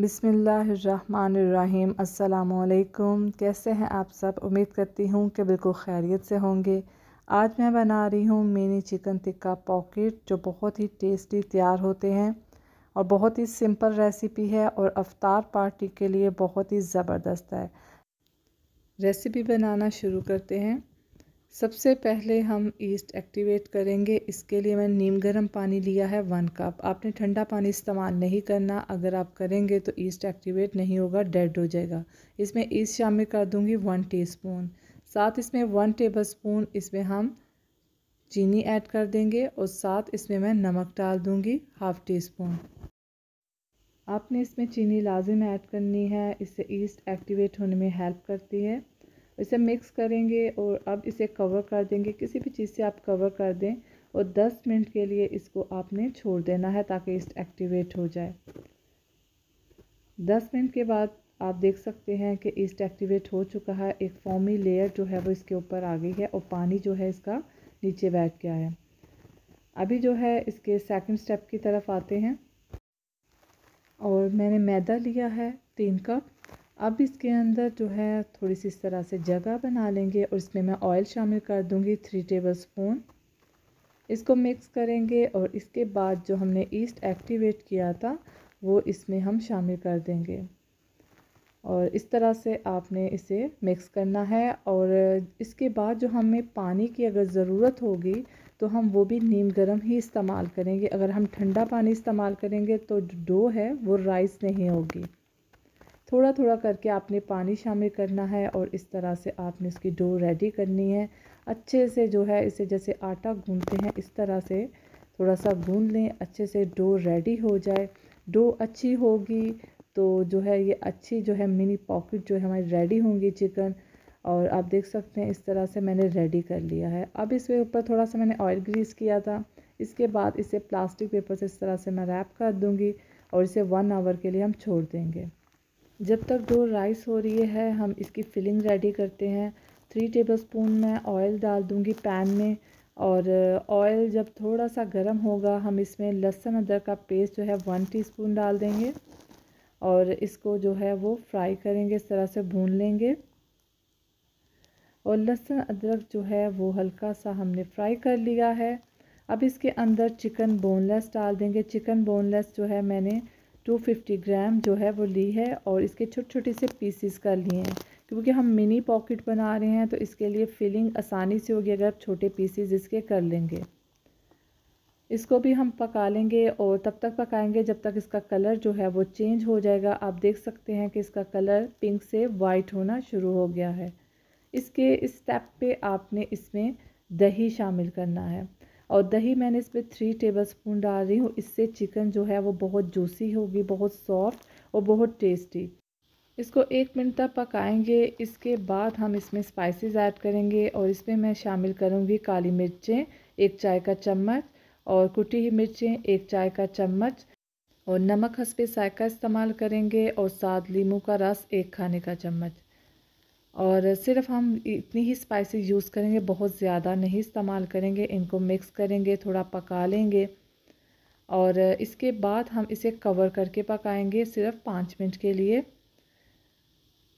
बिसमीम् अल्लाम कैसे हैं आप सब उम्मीद करती हूँ कि बिल्कुल खैरियत से होंगे आज मैं बना रही हूँ मिनी चिकन टिक्का पॉकेट जो बहुत ही टेस्टी तैयार होते हैं और बहुत ही सिंपल रेसिपी है और अफ्तार पार्टी के लिए बहुत ही ज़बरदस्त है रेसिपी बनाना शुरू करते हैं सबसे पहले हम ईस्ट एक्टिवेट करेंगे इसके लिए मैंने नीम गर्म पानी लिया है वन कप आपने ठंडा पानी इस्तेमाल नहीं करना अगर आप करेंगे तो ईस्ट एक्टिवेट नहीं होगा डेड हो जाएगा इसमें ईस्ट शामिल कर दूंगी वन टीस्पून साथ इसमें वन टेबल स्पून इसमें हम चीनी ऐड कर देंगे और साथ इसमें मैं नमक डाल दूँगी हाफ़ टी स्पून आपने इसमें चीनी लाजिम ऐड करनी है इससे ईस्ट एक्टिवेट होने में हेल्प करती है इसे मिक्स करेंगे और अब इसे कवर कर देंगे किसी भी चीज़ से आप कवर कर दें और 10 मिनट के लिए इसको आपने छोड़ देना है ताकि इस एक्टिवेट हो जाए 10 मिनट के बाद आप देख सकते हैं कि ईस्ट एक्टिवेट हो चुका है एक फॉमी लेयर जो है वो इसके ऊपर आ गई है और पानी जो है इसका नीचे बैठ गया है अभी जो है इसके सेकंड स्टेप की तरफ आते हैं और मैंने मैदा लिया है तीन कप अब इसके अंदर जो है थोड़ी सी इस तरह से जगह बना लेंगे और इसमें मैं ऑयल शामिल कर दूंगी थ्री टेबल स्पून इसको मिक्स करेंगे और इसके बाद जो हमने ईस्ट एक्टिवेट किया था वो इसमें हम शामिल कर देंगे और इस तरह से आपने इसे मिक्स करना है और इसके बाद जो हमें पानी की अगर ज़रूरत होगी तो हम वो भी नीम गर्म ही इस्तेमाल करेंगे अगर हम ठंडा पानी इस्तेमाल करेंगे तो डो है वो राइस नहीं होगी थोड़ा थोड़ा करके आपने पानी शामिल करना है और इस तरह से आपने इसकी डो रेडी करनी है अच्छे से जो है इसे जैसे आटा गूंदते हैं इस तरह से थोड़ा सा गूंद लें अच्छे से डो रेडी हो जाए डो अच्छी होगी तो जो है ये अच्छी जो है मिनी पॉकेट जो है हमारी रेडी होंगी चिकन और आप देख सकते हैं इस तरह से मैंने रेडी कर लिया है अब इसके ऊपर थोड़ा सा मैंने ऑयल ग्रीस किया था इसके बाद इसे प्लास्टिक पेपर से इस तरह से मैं रैप कर दूँगी और इसे वन आवर के लिए हम छोड़ देंगे जब तक दो राइस हो रही है हम इसकी फिलिंग रेडी करते हैं थ्री टेबल स्पून मैं ऑयल डाल दूँगी पैन में और ऑयल जब थोड़ा सा गर्म होगा हम इसमें लहसुन अदरक का पेस्ट जो है वन टीस्पून डाल देंगे और इसको जो है वो फ्राई करेंगे इस तरह से भून लेंगे और लहसुन अदरक जो है वो हल्का सा हमने फ्राई कर लिया है अब इसके अंदर चिकन बोनलेस डाल देंगे चिकन बोनलेस जो है मैंने 250 ग्राम जो है वो ली है और इसके छोटे छोटे से पीसीस कर लिए हैं क्योंकि हम मिनी पॉकेट बना रहे हैं तो इसके लिए फिलिंग आसानी से होगी अगर आप छोटे पीसीस इसके कर लेंगे इसको भी हम पका लेंगे और तब तक पकाएंगे जब तक इसका कलर जो है वो चेंज हो जाएगा आप देख सकते हैं कि इसका कलर पिंक से वाइट होना शुरू हो गया है इसके इस स्टेप पे आपने इसमें दही शामिल करना है और दही मैंने इस पर थ्री टेबल स्पून डाल रही हूँ इससे चिकन जो है वो बहुत जूसी होगी बहुत सॉफ्ट और बहुत टेस्टी इसको एक मिनट तक पकाएंगे इसके बाद हम इसमें स्पाइसेस ऐड करेंगे और इसमें मैं शामिल करूँगी काली मिर्चें एक चाय का चम्मच और कुटी हुई मिर्चें एक चाय का चम्मच और नमक हंसपे साय का इस्तेमाल करेंगे और साथ लीमू का रस एक खाने का चम्मच और सिर्फ हम इतनी ही स्पाइसी यूज़ करेंगे बहुत ज़्यादा नहीं इस्तेमाल करेंगे इनको मिक्स करेंगे थोड़ा पका लेंगे और इसके बाद हम इसे कवर करके पकाएंगे सिर्फ पाँच मिनट के लिए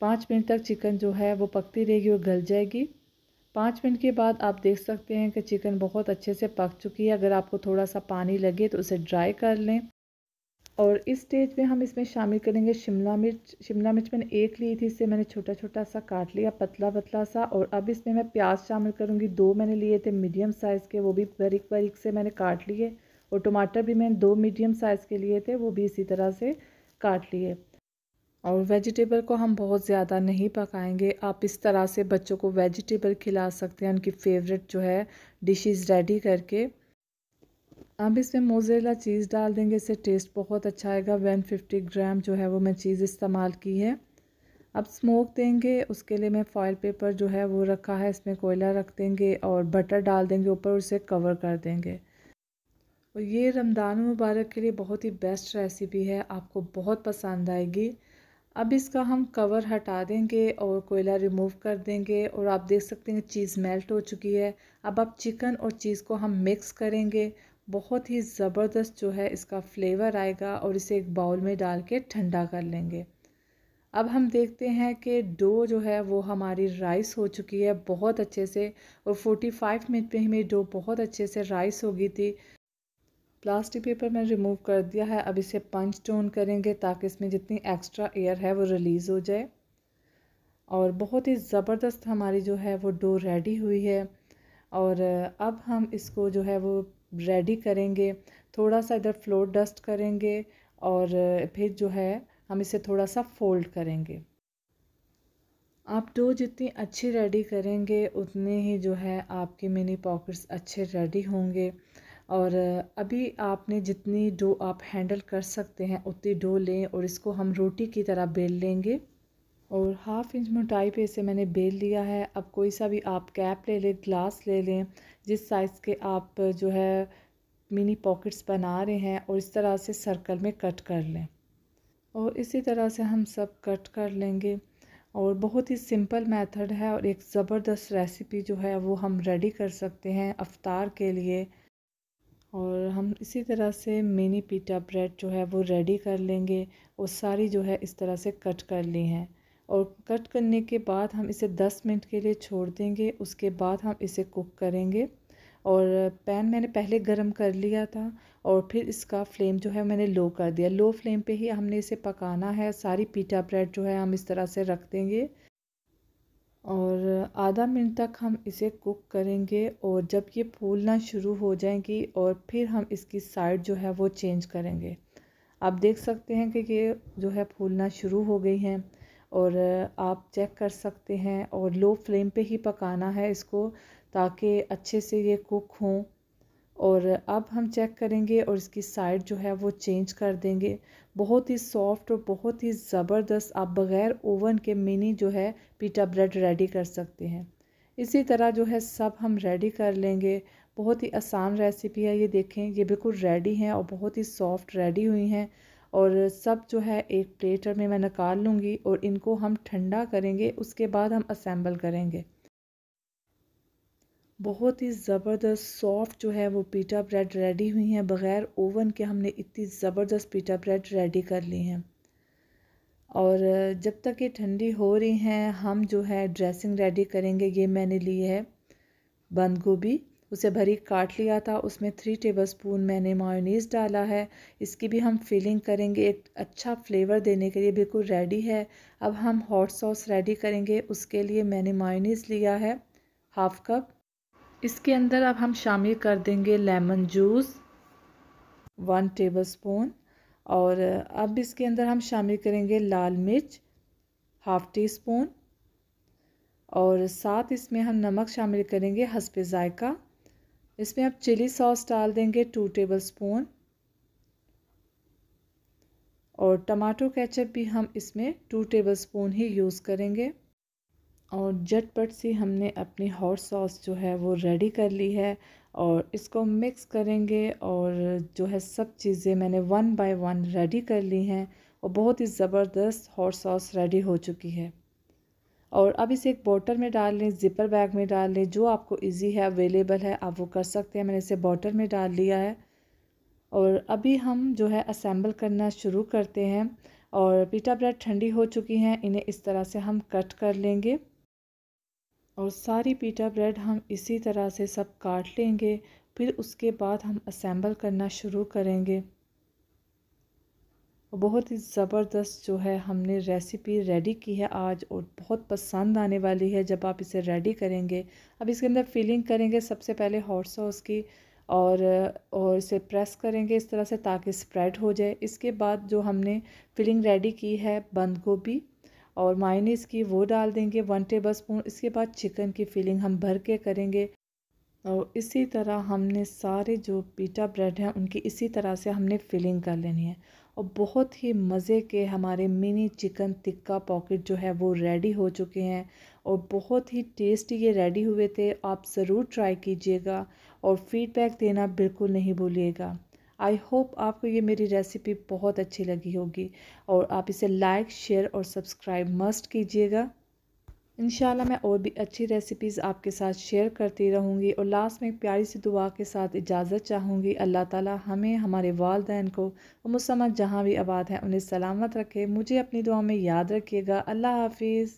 पाँच मिनट तक चिकन जो है वो पकती रहेगी और गल जाएगी पाँच मिनट के बाद आप देख सकते हैं कि चिकन बहुत अच्छे से पक चुकी है अगर आपको थोड़ा सा पानी लगे तो उसे ड्राई कर लें और इस स्टेज पे हम इसमें शामिल करेंगे शिमला मिर्च शिमला मिर्च मैंने एक ली थी इससे मैंने छोटा छोटा सा काट लिया पतला पतला सा और अब इसमें मैं प्याज शामिल करूँगी दो मैंने लिए थे मीडियम साइज़ के वो भी बारीक बारीक से मैंने काट लिए और टमाटर भी मैंने दो मीडियम साइज़ के लिए थे वो भी इसी तरह से काट लिए और वेजिटेबल को हम बहुत ज़्यादा नहीं पकाएंगे आप इस तरह से बच्चों को वेजिटेबल खिला सकते हैं उनकी फेवरेट जो है डिशेस रेडी करके अब इसमें मोजेला चीज़ डाल देंगे इससे टेस्ट बहुत अच्छा आएगा वन फिफ्टी ग्राम जो है वो मैं चीज़ इस्तेमाल की है अब स्मोक देंगे उसके लिए मैं फॉयल पेपर जो है वो रखा है इसमें कोयला रख देंगे और बटर डाल देंगे ऊपर उसे कवर कर देंगे और ये रमदान मुबारक के लिए बहुत ही बेस्ट रेसिपी है आपको बहुत पसंद आएगी अब इसका हम कवर हटा देंगे और कोयला रिमूव कर देंगे और आप देख सकते हैं चीज़ मेल्ट हो चुकी है अब आप चिकन और चीज़ को हम मिक्स करेंगे बहुत ही ज़बरदस्त जो है इसका फ्लेवर आएगा और इसे एक बाउल में डाल के ठंडा कर लेंगे अब हम देखते हैं कि डो जो है वो हमारी राइस हो चुकी है बहुत अच्छे से और 45 मिनट में ही डो बहुत अच्छे से राइस हो गई थी प्लास्टिक पेपर मैंने रिमूव कर दिया है अब इसे पंच टोन करेंगे ताकि इसमें जितनी एक्स्ट्रा एयर है वो रिलीज़ हो जाए और बहुत ही ज़बरदस्त हमारी जो है वो डो रेडी हुई है और अब हम इसको जो है वो रेडी करेंगे थोड़ा सा इधर फ्लोर डस्ट करेंगे और फिर जो है हम इसे थोड़ा सा फोल्ड करेंगे आप डो जितनी अच्छी रेडी करेंगे उतने ही जो है आपके मिनी पॉकेट्स अच्छे रेडी होंगे और अभी आपने जितनी डो आप हैंडल कर सकते हैं उतनी डो लें और इसको हम रोटी की तरह बेल लेंगे और हाफ इंच मोटाई पे इसे मैंने बेल लिया है अब कोई सा भी आप कैप ले लें ग्लास ले लें जिस साइज़ के आप जो है मिनी पॉकेट्स बना रहे हैं और इस तरह से सर्कल में कट कर लें और इसी तरह से हम सब कट कर लेंगे और बहुत ही सिंपल मेथड है और एक ज़बरदस्त रेसिपी जो है वो हम रेडी कर सकते हैं अफ्तार के लिए और हम इसी तरह से मिनी पीटा ब्रेड जो है वो रेडी कर लेंगे और सारी जो है इस तरह से कट कर ली हैं और कट करने के बाद हम इसे 10 मिनट के लिए छोड़ देंगे उसके बाद हम इसे कुक करेंगे और पैन मैंने पहले गरम कर लिया था और फिर इसका फ्लेम जो है मैंने लो कर दिया लो फ्लेम पे ही हमने इसे पकाना है सारी पीटा ब्रेड जो है हम इस तरह से रख देंगे और आधा मिनट तक हम इसे कुक करेंगे और जब ये फूलना शुरू हो जाएंगी और फिर हम इसकी साइड जो है वो चेंज करेंगे आप देख सकते हैं कि ये जो है फूलना शुरू हो गई हैं और आप चेक कर सकते हैं और लो फ्लेम पे ही पकाना है इसको ताकि अच्छे से ये कुक हों और अब हम चेक करेंगे और इसकी साइड जो है वो चेंज कर देंगे बहुत ही सॉफ्ट और बहुत ही ज़बरदस्त आप बग़ैर ओवन के मिनी जो है पीटा ब्रेड रेडी कर सकते हैं इसी तरह जो है सब हम रेडी कर लेंगे बहुत ही आसान रेसिपी है ये देखें ये बिल्कुल रेडी हैं और बहुत ही सॉफ्ट रेडी हुई हैं और सब जो है एक प्लेटर में मैं निकाल लूँगी और इनको हम ठंडा करेंगे उसके बाद हम असेंबल करेंगे बहुत ही ज़बरदस्त सॉफ्ट जो है वो पीटा ब्रेड रेडी हुई हैं बग़ैर ओवन के हमने इतनी ज़बरदस्त पीटा ब्रेड रेडी कर ली हैं और जब तक ये ठंडी हो रही हैं हम जो है ड्रेसिंग रेडी करेंगे ये मैंने ली है बंद गोभी उसे भरी काट लिया था उसमें थ्री टेबलस्पून मैंने मायोनीज़ डाला है इसकी भी हम फिलिंग करेंगे एक अच्छा फ्लेवर देने के लिए बिल्कुल रेडी है अब हम हॉट सॉस रेडी करेंगे उसके लिए मैंने मायोनीज़ लिया है हाफ़ कप इसके अंदर अब हम शामिल कर देंगे लेमन जूस वन टेबलस्पून और अब इसके अंदर हम शामिल करेंगे लाल मिर्च हाफ़ टी स्पून और साथ इसमें हम नमक शामिल करेंगे हंसपे ज़ायका इसमें आप चिली सॉस डाल देंगे टू टेबल स्पून और टमाटो केचप भी हम इसमें टू टेबल स्पून ही यूज़ करेंगे और झटपट सी हमने अपनी हॉट सॉस जो है वो रेडी कर ली है और इसको मिक्स करेंगे और जो है सब चीज़ें मैंने वन बाय वन रेडी कर ली हैं और बहुत ही ज़बरदस्त हॉट सॉस रेडी हो चुकी है और अब इसे एक बॉटल में डाल लें ज़िपर बैग में डाल लें जो आपको इजी है अवेलेबल है आप वो कर सकते हैं मैंने इसे बॉटल में डाल लिया है और अभी हम जो है असेंबल करना शुरू करते हैं और पीटा ब्रेड ठंडी हो चुकी हैं इन्हें इस तरह से हम कट कर लेंगे और सारी पीटा ब्रेड हम इसी तरह से सब काट लेंगे फिर उसके बाद हम असेंबल करना शुरू करेंगे और बहुत ही ज़बरदस्त जो है हमने रेसिपी रेडी की है आज और बहुत पसंद आने वाली है जब आप इसे रेडी करेंगे अब इसके अंदर फिलिंग करेंगे सबसे पहले हॉट सॉस की और और इसे प्रेस करेंगे इस तरह से ताकि स्प्रेड हो जाए इसके बाद जो हमने फिलिंग रेडी की है बंद गोभी और मायनीस की वो डाल देंगे वन टेबल स्पून इसके बाद चिकन की फिलिंग हम भर के करेंगे और इसी तरह हमने सारे जो पीटा ब्रेड हैं उनकी इसी तरह से हमने फिलिंग कर लेनी है और बहुत ही मज़े के हमारे मिनी चिकन टिक्का पॉकेट जो है वो रेडी हो चुके हैं और बहुत ही टेस्टी ये रेडी हुए थे आप ज़रूर ट्राई कीजिएगा और फीडबैक देना बिल्कुल नहीं भूलिएगा आई होप आपको ये मेरी रेसिपी बहुत अच्छी लगी होगी और आप इसे लाइक शेयर और सब्सक्राइब मस्ट कीजिएगा इन मैं और भी अच्छी रेसिपीज़ आपके साथ शेयर करती रहूँगी और लास्ट में एक प्यारी सी दुआ के साथ इजाज़त चाहूँगी अल्लाह ताला हमें हमारे वालदेन को और मुसम्मत जहाँ भी आबाद हैं उन्हें सलामत रखे मुझे अपनी दुआ में याद रखिएगा अल्लाह हाफिज़